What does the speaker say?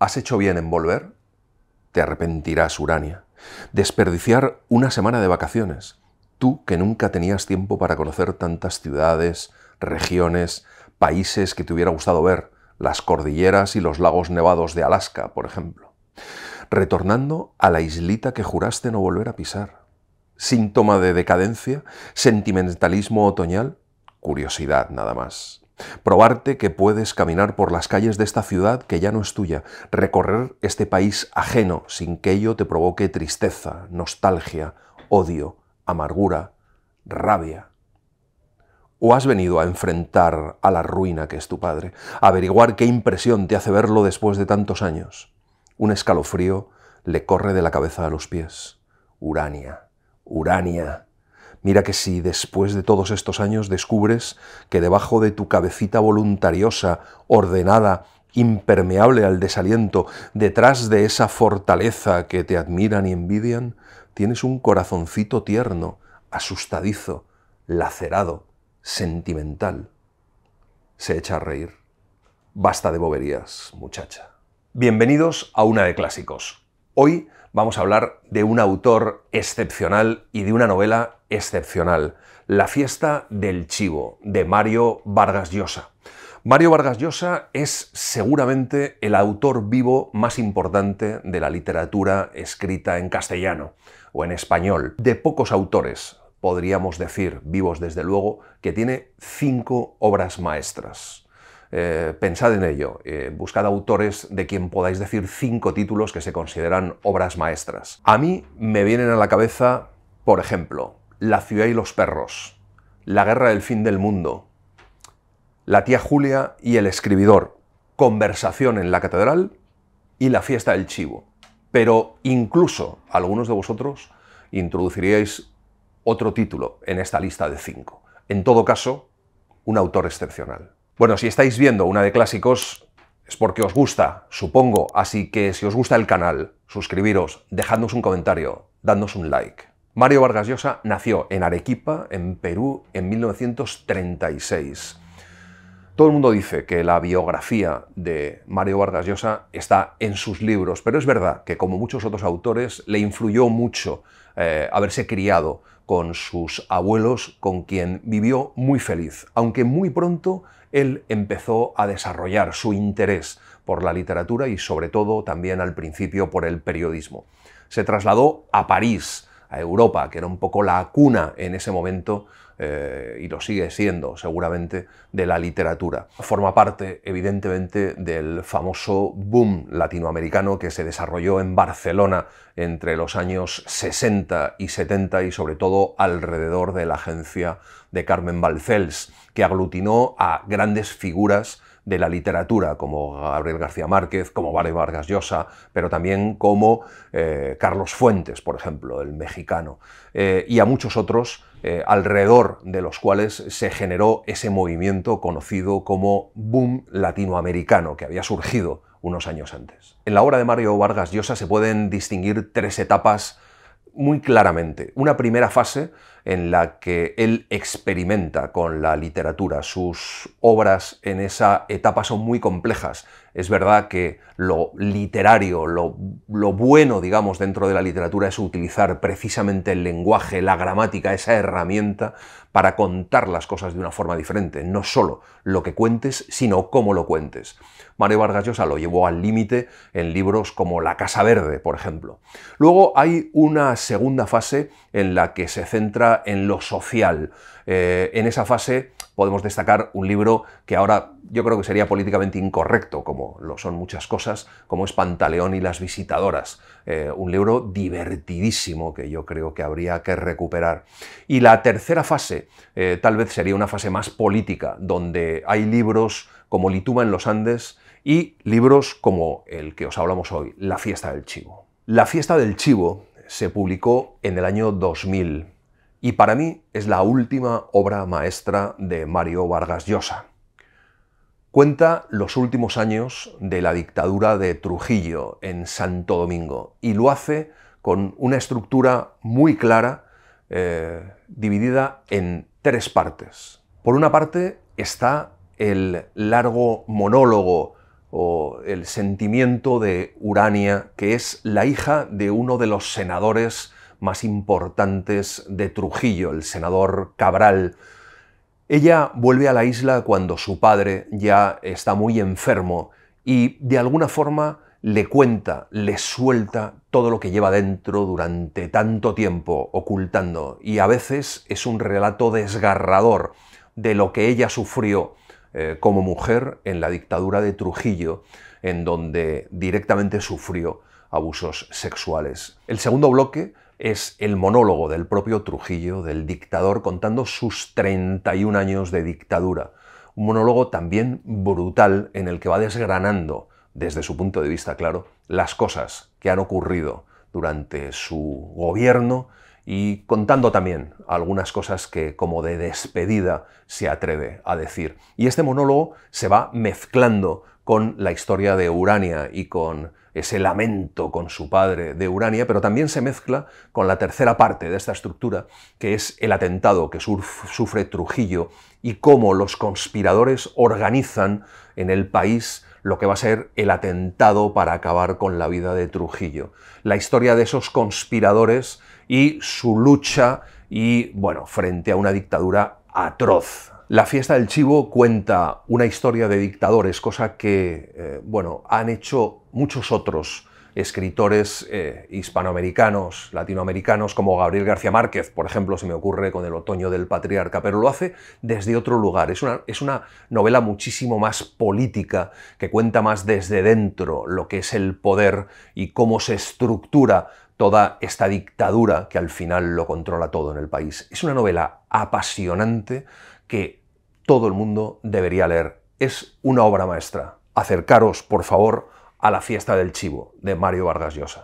¿Has hecho bien en volver? Te arrepentirás, Urania. Desperdiciar una semana de vacaciones. Tú que nunca tenías tiempo para conocer tantas ciudades, regiones, países que te hubiera gustado ver, las cordilleras y los lagos nevados de Alaska, por ejemplo. Retornando a la islita que juraste no volver a pisar. Síntoma de decadencia, sentimentalismo otoñal, curiosidad nada más probarte que puedes caminar por las calles de esta ciudad que ya no es tuya, recorrer este país ajeno sin que ello te provoque tristeza, nostalgia, odio, amargura, rabia. ¿O has venido a enfrentar a la ruina que es tu padre? A averiguar qué impresión te hace verlo después de tantos años. Un escalofrío le corre de la cabeza a los pies. Urania, Urania, Mira que si después de todos estos años descubres que debajo de tu cabecita voluntariosa, ordenada, impermeable al desaliento, detrás de esa fortaleza que te admiran y envidian, tienes un corazoncito tierno, asustadizo, lacerado, sentimental. Se echa a reír. Basta de boberías, muchacha. Bienvenidos a una de clásicos. Hoy vamos a hablar de un autor excepcional y de una novela excepcional, La fiesta del chivo, de Mario Vargas Llosa. Mario Vargas Llosa es seguramente el autor vivo más importante de la literatura escrita en castellano o en español. De pocos autores, podríamos decir, vivos desde luego, que tiene cinco obras maestras. Eh, pensad en ello, eh, buscad autores de quien podáis decir cinco títulos que se consideran obras maestras. A mí me vienen a la cabeza, por ejemplo, La ciudad y los perros, La guerra del fin del mundo, La tía Julia y el escribidor, Conversación en la catedral y La fiesta del chivo. Pero incluso algunos de vosotros introduciríais otro título en esta lista de cinco. En todo caso, un autor excepcional. Bueno, si estáis viendo una de clásicos es porque os gusta, supongo, así que si os gusta el canal, suscribiros, dejadnos un comentario, dadnos un like. Mario Vargas Llosa nació en Arequipa, en Perú, en 1936. Todo el mundo dice que la biografía de Mario Vargas Llosa está en sus libros, pero es verdad que, como muchos otros autores, le influyó mucho eh, haberse criado con sus abuelos, con quien vivió muy feliz, aunque muy pronto él empezó a desarrollar su interés por la literatura y sobre todo también al principio por el periodismo. Se trasladó a París, a Europa, que era un poco la cuna en ese momento eh, y lo sigue siendo seguramente, de la literatura. Forma parte, evidentemente, del famoso boom latinoamericano que se desarrolló en Barcelona entre los años 60 y 70 y sobre todo alrededor de la agencia de Carmen Balcells, que aglutinó a grandes figuras de la literatura, como Gabriel García Márquez, como Mario Vargas Llosa, pero también como eh, Carlos Fuentes, por ejemplo, el mexicano, eh, y a muchos otros eh, alrededor de los cuales se generó ese movimiento conocido como boom latinoamericano, que había surgido unos años antes. En la obra de Mario Vargas Llosa se pueden distinguir tres etapas muy claramente. Una primera fase en la que él experimenta con la literatura. Sus obras en esa etapa son muy complejas. Es verdad que lo literario, lo, bueno, digamos, dentro de la literatura es utilizar precisamente el lenguaje, la gramática, esa herramienta para contar las cosas de una forma diferente. No solo lo que cuentes, sino cómo lo cuentes. Mario Vargas Llosa lo llevó al límite en libros como La Casa Verde, por ejemplo. Luego hay una segunda fase en la que se centra en lo social. Eh, en esa fase podemos destacar un libro que ahora yo creo que sería políticamente incorrecto, lo son muchas cosas, como es Pantaleón y las visitadoras. Eh, un libro divertidísimo que yo creo que habría que recuperar. Y la tercera fase eh, tal vez sería una fase más política, donde hay libros como Lituma en los Andes y libros como el que os hablamos hoy, La fiesta del chivo. La fiesta del chivo se publicó en el año 2000 y para mí es la última obra maestra de Mario Vargas Llosa. Cuenta los últimos años de la dictadura de Trujillo en Santo Domingo y lo hace con una estructura muy clara eh, dividida en tres partes. Por una parte está el largo monólogo o el sentimiento de Urania, que es la hija de uno de los senadores más importantes de Trujillo, el senador Cabral, ella vuelve a la isla cuando su padre ya está muy enfermo y de alguna forma le cuenta, le suelta todo lo que lleva dentro durante tanto tiempo ocultando y a veces es un relato desgarrador de lo que ella sufrió eh, como mujer en la dictadura de Trujillo, en donde directamente sufrió abusos sexuales. El segundo bloque es el monólogo del propio Trujillo, del dictador, contando sus 31 años de dictadura. Un monólogo también brutal en el que va desgranando, desde su punto de vista claro, las cosas que han ocurrido durante su gobierno y contando también algunas cosas que como de despedida se atreve a decir. Y este monólogo se va mezclando con la historia de Urania y con ese lamento con su padre de Urania, pero también se mezcla con la tercera parte de esta estructura, que es el atentado que sufre Trujillo y cómo los conspiradores organizan en el país lo que va a ser el atentado para acabar con la vida de Trujillo. La historia de esos conspiradores y su lucha y, bueno, frente a una dictadura atroz, la fiesta del chivo cuenta una historia de dictadores, cosa que eh, bueno, han hecho muchos otros escritores eh, hispanoamericanos, latinoamericanos, como Gabriel García Márquez, por ejemplo, se me ocurre con El otoño del patriarca, pero lo hace desde otro lugar. Es una, es una novela muchísimo más política, que cuenta más desde dentro lo que es el poder y cómo se estructura toda esta dictadura que al final lo controla todo en el país. Es una novela apasionante que todo el mundo debería leer. Es una obra maestra. Acercaros, por favor, a la fiesta del chivo de Mario Vargas Llosa.